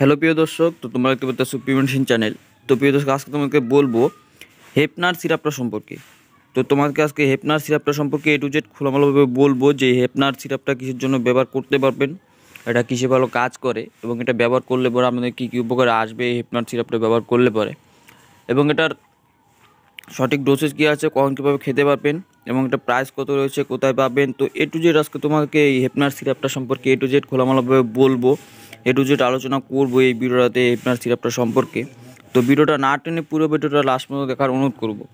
hello প্রিয় দর্শক তো তোমরা দেখতে পাচ্ছ প্রিভেনশন চ্যানেল তো প্রিয় দর্শক আজকে তোমাকে বলবো হেপনার সিরাপটা সম্পর্কে তো তোমাকে আজকে হেপনার সিরাপটা সম্পর্কে এ টু জেড খোলামালাভাবে বলবো যে হেপনার সিরাপটা কিসের জন্য ব্যবহার করতে পারবেন এটা কিসে ভালো কাজ করে এবং এটা ব্যবহার করলে পরে আমাদের কী কী উপকার আসবে হেপনার সিরাপটা ব্যবহার করলে পরে এবং এটার সঠিক ডোসেজ কী আছে কখন কীভাবে খেতে পারবেন এবং এটা প্রাইস কত রয়েছে কোথায় পাবেন তো এ টু জেড আজকে তোমাকে এই হেপনার সিরাপটা সম্পর্কে এ টু জেড খোলামালাভাবে বলবো এ টু জেড আলোচনা করবো এই ভিডিওটাতে হেপনার সিরাপটা সম্পর্কে তো ভিডিওটা না টেনে পুরো ভিডিওটা লাস্ট পর্যন্ত দেখার অনুরোধ করবো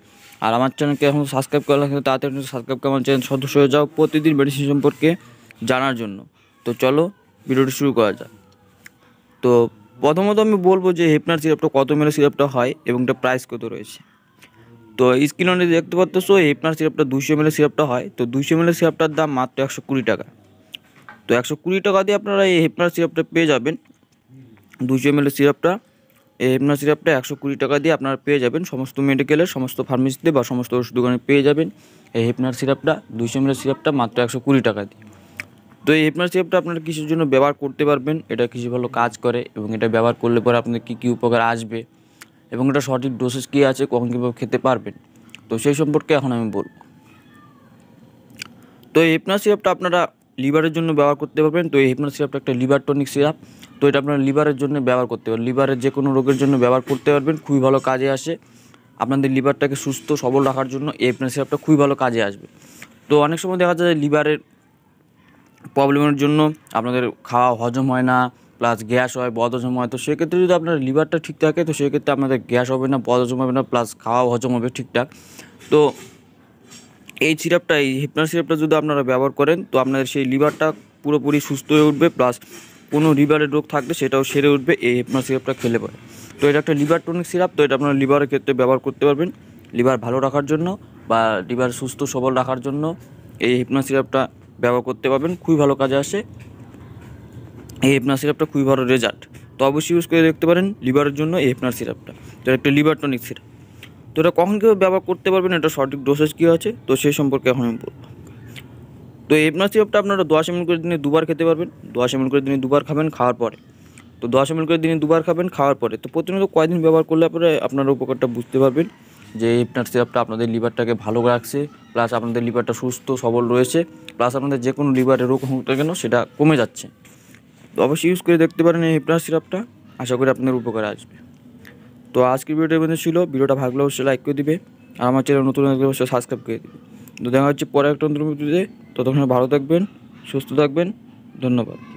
আর আমার চ্যানেলকে এখন সাবস্ক্রাইব করা লাগছে তাড়াতাড়ি সাবস্ক্রাইব করে আমার চ্যানেল সদস্য হয়ে যাও প্রতিদিন মেডিসিন সম্পর্কে জানার জন্য তো চলো ভিডিওটি শুরু করা যাক তো প্রথমত আমি বলবো যে হেপনার সিরাপটা কত মেলে সিরাপটা হয় এবং এটা প্রাইস কত রয়েছে তো স্ক্রিনে দেখতে পাচ্ছ হেপনার সিরাপটা দুশো মেলে সিরাপটা হয় তো দুশো মেলে সিরাপটার দাম মাত্র একশো কুড়ি টাকা তো একশো কুড়ি টাকা দিয়ে আপনারা এই হেপনার সিরাপটা পেয়ে যাবেন দুশো এম সিরাপটা এই হেপনার সিরাপটা একশো কুড়ি টাকা দিয়ে আপনারা পেয়ে যাবেন সমস্ত মেডিকেলের সমস্ত ফার্মেসিতে বা সমস্ত ওষুধ দোকানে পেয়ে যাবেন এই হেপনার সিরাপটা দুশো এম সিরাপটা মাত্র একশো কুড়ি টাকা দিয়ে তো এই হেপনার সিরাপটা আপনারা কিসের জন্য ব্যবহার করতে পারবেন এটা কিছু ভালো কাজ করে এবং এটা ব্যবহার করলে পরে আপনার কী কী উপকার আসবে এবং এটা সঠিক ডোসেজ কী আছে কখন কীভাবে খেতে পারবেন তো সেই সম্পর্কে এখন আমি বলব তো এই হেপনার সিরাপটা আপনারা লিভারের জন্য ব্যবহার করতে পারবেন তো এই হিপনো সিরাপটা একটা লিভার টনিক সিরাপ তো এটা আপনার লিভারের জন্য ব্যবহার করতে পারবেন লিভারের যে কোনো রোগের জন্য ব্যবহার করতে পারবেন খুবই ভালো কাজে আসে আপনাদের লিভারটাকে সুস্থ সবল রাখার জন্য এই হিপনো সিরাপটা খুবই ভালো কাজে আসবে তো অনেক সময় দেখা যায় লিভারের প্রবলেমের জন্য আপনাদের খাওয়া হজম হয় না প্লাস গ্যাস হয় বদহজম হয় তো সেক্ষেত্রে যদি আপনার লিভারটা ঠিক থাকে তো সেক্ষেত্রে আপনাদের গ্যাস হবে না বদহজম হবে না প্লাস খাওয়া হজম হবে ঠিকঠাক তো এই সিরাপটা এই হিপনার সিরাপটা যদি আপনারা ব্যবহার করেন তো আপনাদের সেই লিভারটা পুরোপুরি সুস্থ হয়ে উঠবে প্লাস কোনো লিভারের রোগ থাকলে সেটাও সেরে উঠবে এই হিপনার সিরাপটা খেলে পরে তো এটা একটা লিভার টনিক সিরাপ তো এটা আপনারা লিভারের ক্ষেত্রে ব্যবহার করতে পারবেন লিভার ভালো রাখার জন্য বা লিভার সুস্থ সবল রাখার জন্য এই হেপনা সিরাপটা ব্যবহার করতে পারবেন খুবই ভালো কাজে আসে এই হেপনা সিরাপটা খুবই ভালো রেজাল্ট তো অবশ্যই ইউজ করে দেখতে পারেন লিভারের জন্য এই হিপনার সিরাপটা তো একটা লিভার টনিক সিরাপ তো এটা কখন কীভাবে ব্যবহার করতে পারবেন এটা সঠিক ডোসেজ কী আছে তো সেই সম্পর্কে এখন আমি বলব তো এবনা সিরাপটা আপনারা দশ এমএল করে দিনে দুবার খেতে পারবেন দশ এমএল করে দিনে দুবার খাবেন খাওয়ার পরে তো দশ এমএল করে দিনে দুবার খাবেন খাওয়ার পরে তো প্রতিনিয়ত কয়দিন ব্যবহার করলে পরে আপনারা উপকারটা বুঝতে পারবেন যে এপনার সিরাপটা আপনাদের লিভারটাকে ভালো রাখছে প্লাস আপনাদের লিভারটা সুস্থ সবল রয়েছে প্লাস আপনাদের যে কোনো লিভারের রোগ হতে কেন সেটা কমে যাচ্ছে তো অবশ্যই ইউজ করে দেখতে পারেন এই হেপনার সিরাপটা আশা করি আপনাদের উপকার আসবে তো আজকের ভিডিওটা বন্ধু ছিল ভিডিওটা ভালো অবশ্যই লাইক করে দিবে আর আমার চ্যানেল নতুন অবশ্যই সাবস্ক্রাইব করে দিবে তো দেখা হচ্ছে পরে একটা নতুন ভিডিওতে ততক্ষণ ভালো থাকবেন সুস্থ থাকবেন ধন্যবাদ